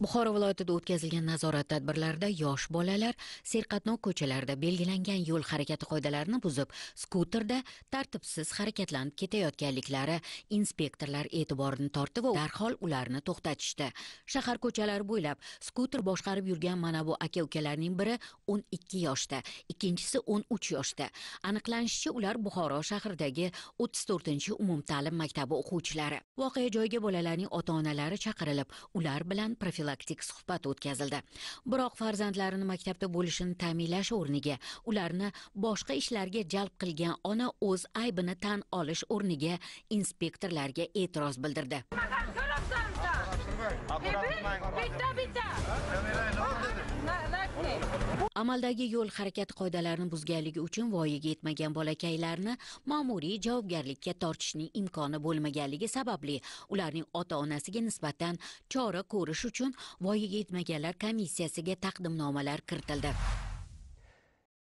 buxoro viloyatida o'tkazilgan nazorat tadbirlarida yosh bolalar serqatnov ko'chalarida belgilangan yo'l harakati qoidalarini buzib skuterda tartibsiz harakatlanib ketayotganliklari inspektorlar e'tiborini tortdi va darhol ularni to'xtatishdi shahar ko'chalari bo'ylab skuter boshqarib yurgan mana bu aka ukalarning biri o'n ikki yoshda ikkinchisi o'n uch yoshda aniqlanishicha ular buxoro shahridagi o'ttiz to'rtinchi umumta'lim maktabi o'quvchilari voqea joyiga bolalarning ota onalari chaqirilib ular bilan profilaktik profilaktik suhbat o'tkazildi biroq farzandlarini maktabda bo'lishini ta'minlash o'rniga ularni boshqa ishlarga jalb qilgan ona o'z aybini tan olish o'rniga inspektorlarga e'tiroz bildirdi bitta bitta amaldagi yo'l harakati qoidalarini buzganligi uchun voyaga yetmagan bolakaylarni ma'muriy javobgarlikka tortishning imkoni bo'lmaganligi sababli ularning ota onasiga nisbatan chora ko'rish uchun voyaga yetmaganlar komissiyasiga taqdimnomalar kiritildi